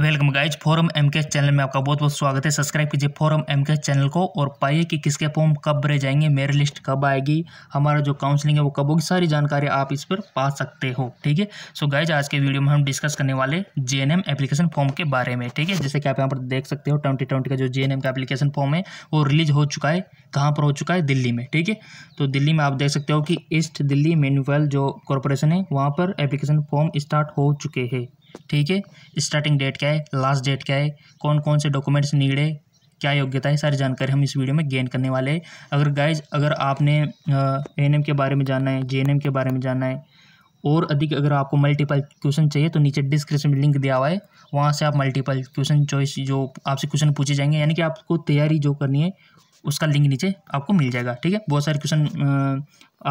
welcome guys forum M K channel में आपका बहुत बहुत स्वागत है सब्सक्राइब कीजिए फोरम एम के चैनल को और पाइए कि किसके फॉर्म कब भरे जाएंगे मेरी लिस्ट कब आएगी हमारा जो काउंसलिंग है वो कब होगी सारी जानकारी आप इस पर पा सकते हो ठीक है सो गाइज आज के वीडियो में हम डिस्कस करने वाले J N M application form के बारे में ठीक है जैसे कि आप यहाँ पर देख सकते हो ट्वेंटी ट्वेंटी का जो जे एन एम का एप्लीकेशन फॉर्म है वो रिलीज हो चुका है कहाँ पर हो चुका है दिल्ली में ठीक है तो दिल्ली में आप देख सकते हो कि ईस्ट दिल्ली म्यूनसिपल जो कॉरपोरेशन है वहाँ पर एप्लीकेशन फॉर्म स्टार्ट हो चुके हैं ठीक है स्टार्टिंग डेट क्या है लास्ट डेट क्या है कौन कौन से डॉक्यूमेंट्स नीड है क्या योग्यता है सारी जानकारी हम इस वीडियो में गेन करने वाले हैं अगर गाइज अगर आपने एन के बारे में जानना है जे के बारे में जानना है और अधिक अगर आपको मल्टीपल क्वेश्चन चाहिए तो नीचे डिस्क्रिप्शन में लिंक दिया हुआ है वहाँ से आप मल्टीपल क्वेश्चन चॉइस जो आपसे क्वेश्चन पूछे जाएंगे यानी कि आपको तैयारी जो करनी है उसका लिंक नीचे आपको मिल जाएगा ठीक है बहुत सारे क्वेश्चन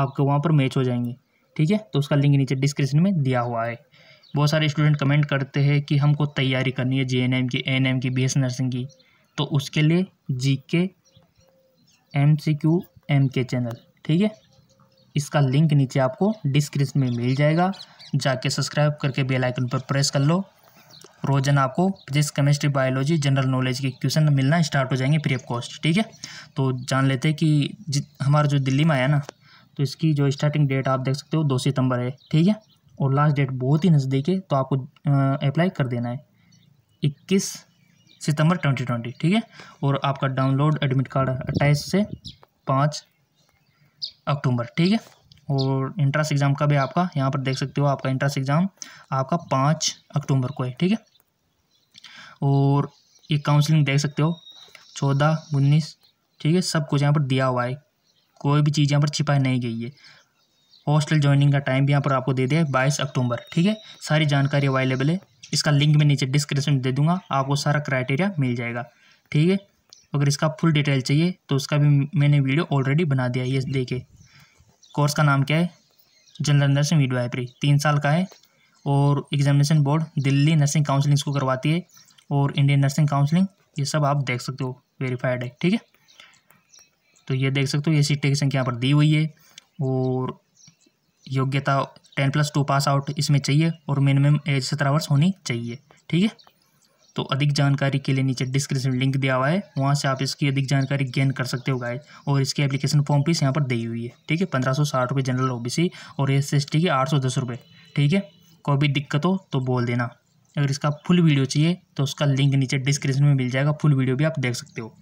आपको वहाँ पर मैच हो जाएंगे ठीक है तो उसका लिंक नीचे डिस्क्रिप्शन में दिया हुआ है बहुत सारे स्टूडेंट कमेंट करते हैं कि हमको तैयारी करनी है जे एन एम की एन एम की बी एस नर्सिंग की तो उसके लिए G K M C Q M K channel ठीक है इसका लिंक नीचे आपको डिस्क्रिप्शन में मिल जाएगा जाके सब्सक्राइब करके बेल आइकन पर प्रेस कर लो रोजाना आपको physics chemistry biology general knowledge के क्वेश्चन मिलना स्टार्ट हो जाएंगे फ्री ऑफ कॉस्ट ठीक है तो जान लेते हैं कि हमारा जो दिल्ली में आया ना तो इसकी जो स्टार्टिंग डेट आप देख सकते हो दो सितंबर है ठीक है और लास्ट डेट बहुत ही नज़दीक है तो आपको अप्लाई कर देना है इक्कीस सितंबर 2020 ठीक है और आपका डाउनलोड एडमिट कार्ड अट्ठाईस से पाँच अक्टूबर ठीक है और इंट्रेंस एग्ज़ाम कब है आपका यहाँ पर देख सकते हो आपका इंट्रेंस एग्ज़ाम आपका पाँच अक्टूबर को है ठीक है और ये काउंसलिंग देख सकते हो चौदह उन्नीस ठीक है सब कुछ यहाँ पर दिया हुआ है कोई भी चीज़ यहाँ पर छिपाई नहीं गई है हॉस्टल ज्वाइनिंग का टाइम भी यहाँ पर आपको दे दिया है बाईस अक्टूबर ठीक है सारी जानकारी अवेलेबल है इसका लिंक मैं नीचे डिस्क्रिप्शन में दे दूंगा आपको सारा क्राइटेरिया मिल जाएगा ठीक है अगर इसका फुल डिटेल चाहिए तो उसका भी मैंने वीडियो ऑलरेडी बना दिया है ये देखे कोर्स का नाम क्या है जनरल नर्सिंग वीडियो आईप्री तीन साल का है और examination board Delhi nursing counselling इसको करवाती है और इंडियन नर्सिंग काउंसलिंग ये सब आप देख सकते हो वेरीफाइड है ठीक है तो ये देख सकते हो ये सीटें की संख्या यहाँ पर दी हुई है और योग्यता ten plus two pass out इसमें चाहिए और मिनिमम एज सत्रह वर्ष होनी चाहिए ठीक है तो अधिक जानकारी के लिए नीचे डिस्क्रिप्शन लिंक दिया हुआ है वहाँ से आप इसकी अधिक जानकारी गेन कर सकते हो गाइस और इसकी एप्लीकेशन फॉर्म फीस यहाँ पर दी हुई है ठीक है पंद्रह सौ साठ रुपये जनरल ओ और एस एस टी की आठ सौ दस रुपये ठीक है कोई भी दिक्कत हो तो बोल देना अगर इसका फुल वीडियो चाहिए तो उसका लिंक नीचे डिस्क्रिप्शन में मिल जाएगा फुल वीडियो भी आप देख सकते हो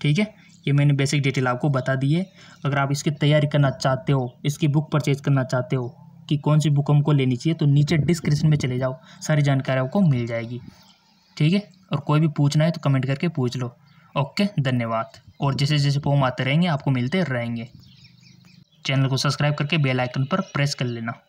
ठीक है ये मैंने बेसिक डिटेल आपको बता दी है अगर आप इसकी तैयारी करना चाहते हो इसकी बुक परचेज करना चाहते हो कि कौन सी बुक हमको लेनी चाहिए तो नीचे डिस्क्रिप्शन में चले जाओ सारी जानकारी आपको मिल जाएगी ठीक है और कोई भी पूछना है तो कमेंट करके पूछ लो ओके धन्यवाद और जैसे जैसे फॉर्म आते रहेंगे आपको मिलते रहेंगे चैनल को सब्सक्राइब करके बेल आइकन पर प्रेस कर लेना